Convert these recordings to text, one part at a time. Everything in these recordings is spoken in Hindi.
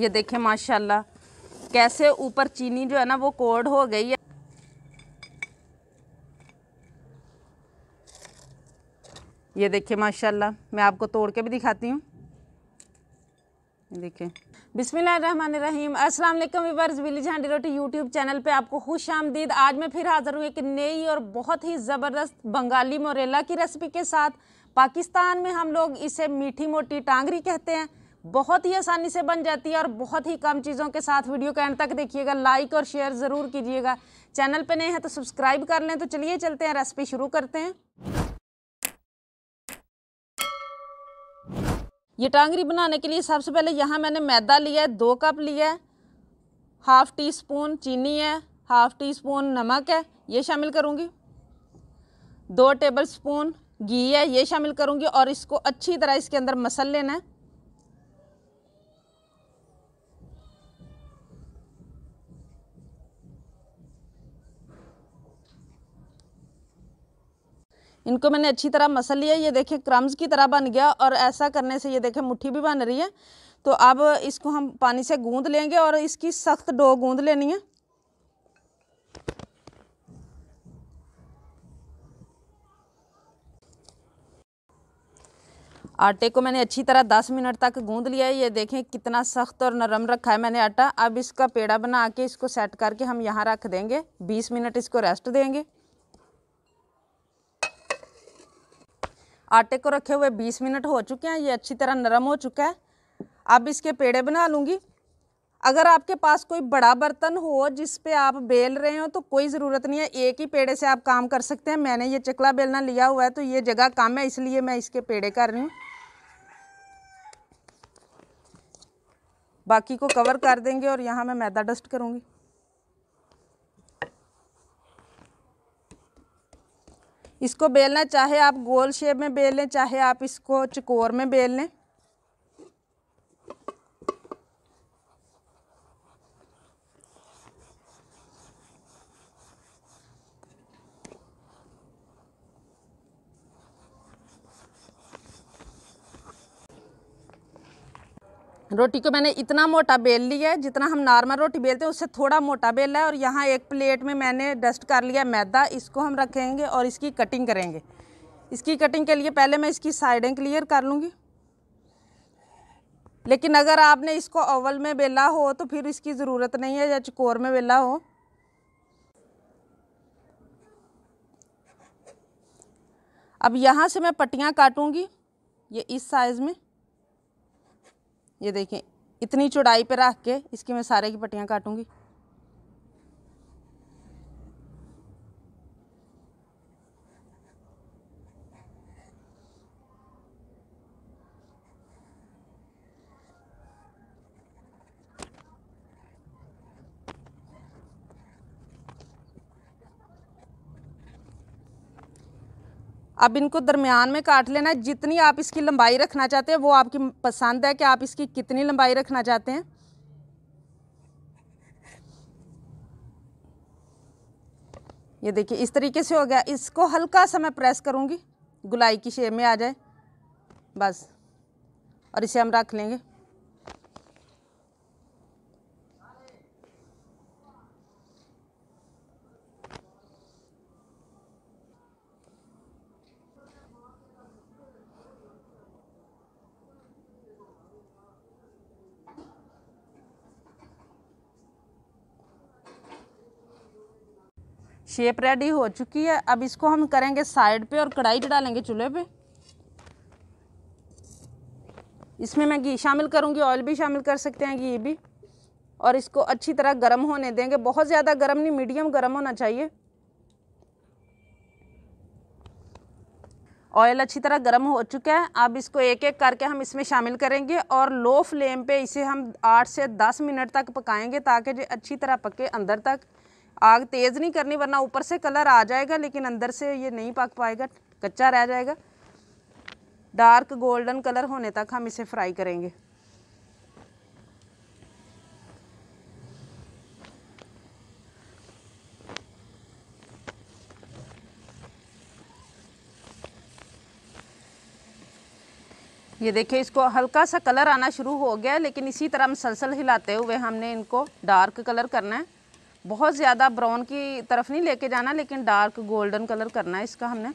ये देखें माशाल्लाह कैसे ऊपर चीनी जो है ना वो कोड हो गई है ये देखें माशाल्लाह मैं आपको तोड़ के भी दिखाती हूँ देखें बिसमीम अस्सलाम वालेकुम व्यूवर्स विली रोटी यूट्यूब चैनल पे आपको खुश आमदीद आज मैं फिर हाजिर हुई एक नई और बहुत ही ज़बरदस्त बंगाली मोरेला की रेसिपी के साथ पाकिस्तान में हम लोग इसे मीठी मोटी टांगरी कहते हैं बहुत ही आसानी से बन जाती है और बहुत ही कम चीज़ों के साथ वीडियो के एंड तक देखिएगा लाइक और शेयर ज़रूर कीजिएगा चैनल पर नए हैं तो सब्सक्राइब कर लें तो चलिए चलते हैं रेसिपी शुरू करते हैं ये टांगरी बनाने के लिए सबसे पहले यहाँ मैंने मैदा लिया है दो कप लिया है हाफ़ टी स्पून चीनी है हाफ़ टी स्पून नमक है ये शामिल करूँगी दो टेबल स्पून घी है ये शामिल करूँगी और इसको अच्छी तरह इसके अंदर मसल लेना है इनको मैंने अच्छी तरह मसल लिया ये देखें क्रम्स की तरह बन गया और ऐसा करने से ये देखें मुट्ठी भी बन रही है तो अब इसको हम पानी से गूंद लेंगे और इसकी सख्त डो गूंद लेनी है आटे को मैंने अच्छी तरह 10 मिनट तक गूंद लिया है ये देखें कितना सख्त और नरम रखा है मैंने आटा अब इसका पेड़ा बना के इसको सेट करके हम यहाँ रख देंगे 20 मिनट इसको रेस्ट देंगे आटे को रखे हुए बीस मिनट हो चुके हैं ये अच्छी तरह नरम हो चुका है अब इसके पेड़े बना लूँगी अगर आपके पास कोई बड़ा बर्तन हो जिस पे आप बेल रहे हो तो कोई ज़रूरत नहीं है एक ही पेड़े से आप काम कर सकते हैं मैंने ये चकला बेलना लिया हुआ है तो ये जगह कम है इसलिए मैं इसके पेड़े कर रही हूँ बाकी को कवर कर देंगे और यहाँ मैं मैदा डस्ट करूँगी इसको बेलना चाहे आप गोल शेप में बेल लें चाहे आप इसको चकोर में बेल लें रोटी को मैंने इतना मोटा बेल लिया है जितना हम नॉर्मल रोटी बेलते हैं उससे थोड़ा मोटा बेला है और यहाँ एक प्लेट में मैंने डस्ट कर लिया मैदा इसको हम रखेंगे और इसकी कटिंग करेंगे इसकी कटिंग के लिए पहले मैं इसकी साइडें क्लियर कर लूँगी लेकिन अगर आपने इसको ओवल में बेला हो तो फिर इसकी ज़रूरत नहीं है या चकोर में बेला हो अब यहाँ से मैं पट्टियाँ काटूँगी ये इस साइज़ में ये देखें इतनी चौड़ाई पे रख के इसकी मैं सारे की पट्टियाँ काटूँगी अब इनको दरमियान में काट लेना है जितनी आप इसकी लंबाई रखना चाहते हैं वो आपकी पसंद है कि आप इसकी कितनी लंबाई रखना चाहते हैं ये देखिए इस तरीके से हो गया इसको हल्का सा मैं प्रेस करूँगी गुलाई की शेप में आ जाए बस और इसे हम रख लेंगे शेप रेडी हो चुकी है अब इसको हम करेंगे साइड पे और कढ़ाई डालेंगे चूल्हे पे इसमें मैं घी शामिल करूँगी ऑयल भी शामिल कर सकते हैं घी भी और इसको अच्छी तरह गर्म होने देंगे बहुत ज़्यादा गर्म नहीं मीडियम गर्म होना चाहिए ऑयल अच्छी तरह गर्म हो चुका है अब इसको एक एक करके हम इसमें शामिल करेंगे और लो फ्लेम पे इसे हम आठ से दस मिनट तक पकाएंगे ताकि जो अच्छी तरह पके अंदर तक आग तेज़ नहीं करनी वरना ऊपर से कलर आ जाएगा लेकिन अंदर से ये नहीं पक पाएगा कच्चा रह जाएगा डार्क गोल्डन कलर होने तक हम इसे फ्राई करेंगे ये देखिए इसको हल्का सा कलर आना शुरू हो गया है लेकिन इसी तरह सलसल हिलाते हुए हमने इनको डार्क कलर करना है बहुत ज़्यादा ब्राउन की तरफ नहीं लेके जाना लेकिन डार्क गोल्डन कलर करना है इसका हमने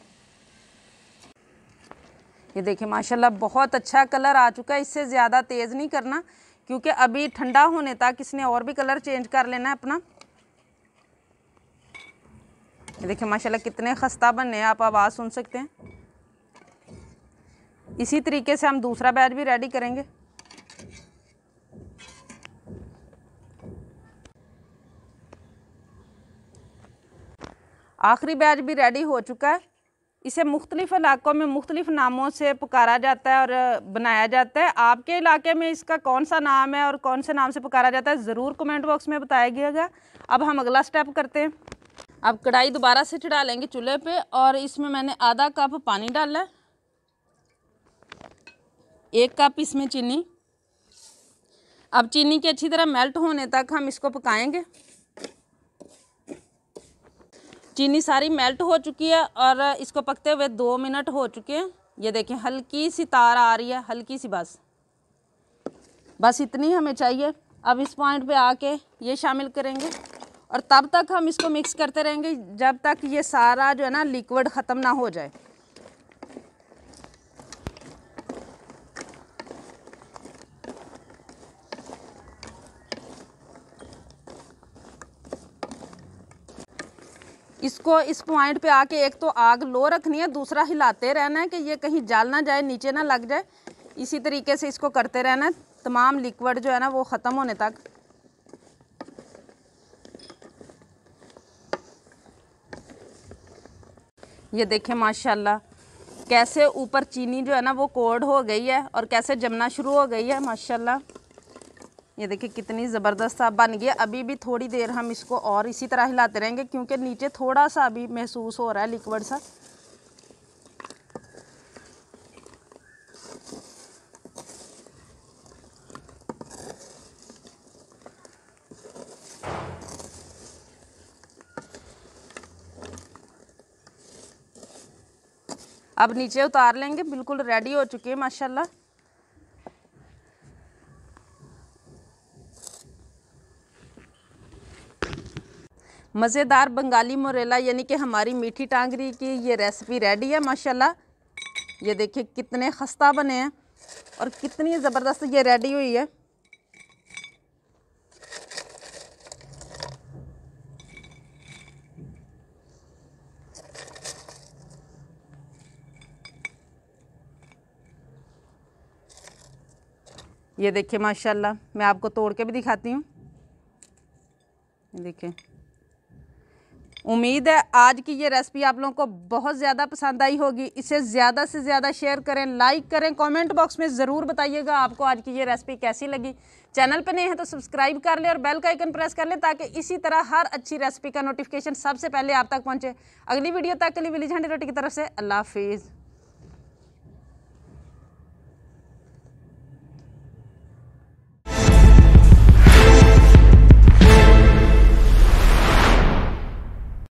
ये देखिए माशाल्लाह बहुत अच्छा कलर आ चुका है इससे ज़्यादा तेज़ नहीं करना क्योंकि अभी ठंडा होने तक इसने और भी कलर चेंज कर लेना है अपना ये देखिए माशाल्लाह कितने खस्ता बने आप आवाज़ सुन सकते हैं इसी तरीके से हम दूसरा बैच भी रेडी करेंगे आखिरी बैच भी रेडी हो चुका है इसे मुख्तलिफ इलाक़ों में मुख्तलिफ नामों से पुकारा जाता है और बनाया जाता है आपके इलाके में इसका कौन सा नाम है और कौन से नाम से पुकारा जाता है ज़रूर कमेंट बॉक्स में बताया गया अब हम अगला स्टेप करते हैं अब कढ़ाई दोबारा से चढ़ा लेंगे चूल्हे पे और इसमें मैंने आधा कप पानी डाला है एक कप इसमें चीनी अब चीनी के अच्छी तरह मेल्ट होने तक हम इसको पकाएँगे चीनी सारी मेल्ट हो चुकी है और इसको पकते हुए दो मिनट हो चुके हैं ये देखें हल्की सी तार आ रही है हल्की सी बस बस इतनी हमें चाहिए अब इस पॉइंट पे आके ये शामिल करेंगे और तब तक हम इसको मिक्स करते रहेंगे जब तक ये सारा जो है ना लिक्विड ख़त्म ना हो जाए इसको इस पॉइंट पे आके एक तो आग लो रखनी है दूसरा हिलाते रहना है कि ये कहीं जाल ना जाए नीचे ना लग जाए इसी तरीके से इसको करते रहना है तमाम लिक्विड जो है ना वो ख़त्म होने तक ये देखें माशाल्लाह कैसे ऊपर चीनी जो है ना वो कोड हो गई है और कैसे जमना शुरू हो गई है माशाल्लाह ये देखिए कितनी ज़बरदस्त सा बन गया अभी भी थोड़ी देर हम इसको और इसी तरह हिलाते रहेंगे क्योंकि नीचे थोड़ा सा अभी महसूस हो रहा है लिक्विड सा अब नीचे उतार लेंगे बिल्कुल रेडी हो चुकी है माशाल्लाह मज़ेदार बंगाली मोरेला यानी कि हमारी मीठी टांगरी की ये रेसिपी रेडी है माशाल्लाह ये देखिए कितने खस्ता बने हैं और कितनी ज़बरदस्त ये रेडी हुई है ये देखिए माशाल्लाह मैं आपको तोड़ के भी दिखाती हूँ देखिए उम्मीद है आज की ये रेसिपी आप लोगों को बहुत ज़्यादा पसंद आई होगी इसे ज़्यादा से ज़्यादा शेयर करें लाइक करें कमेंट बॉक्स में ज़रूर बताइएगा आपको आज की ये रेसिपी कैसी लगी चैनल पर नए हैं तो सब्सक्राइब कर लें और बेल का आइकन प्रेस कर लें ताकि इसी तरह हर अच्छी रेसिपी का नोटिफिकेशन सबसे पहले आप तक पहुँचे अगली वीडियो तक के लिए विली झंडी रोटी की तरफ से अल्लाह हाफिज़